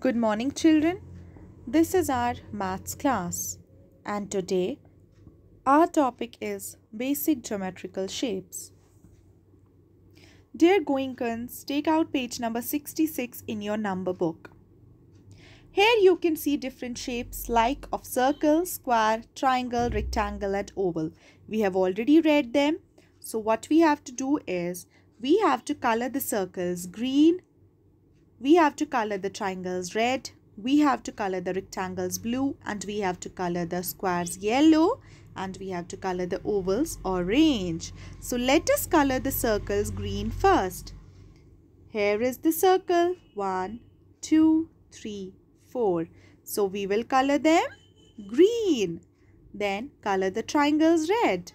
Good morning, children. This is our maths class, and today our topic is basic geometrical shapes. Dear Goinkans, take out page number 66 in your number book. Here you can see different shapes like of circle, square, triangle, rectangle and oval. We have already read them. So what we have to do is we have to color the circles green, we have to color the triangles red, we have to color the rectangles blue and we have to color the squares yellow and we have to color the ovals orange. So let us color the circles green first. Here is the circle. One, two, three, four. So we will color them green. Then color the triangles red.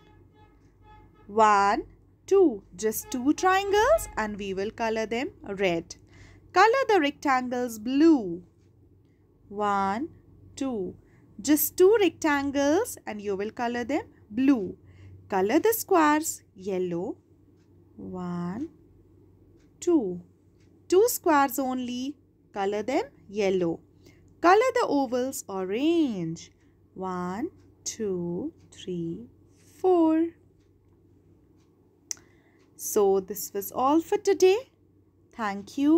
One, two. Just two triangles and we will color them red. Color the rectangles blue. One, two. Just two rectangles and you will color them blue. Color the squares yellow. One, two. Two squares only. Color them yellow. Color the ovals orange. One, two, three, four. So this was all for today. Thank you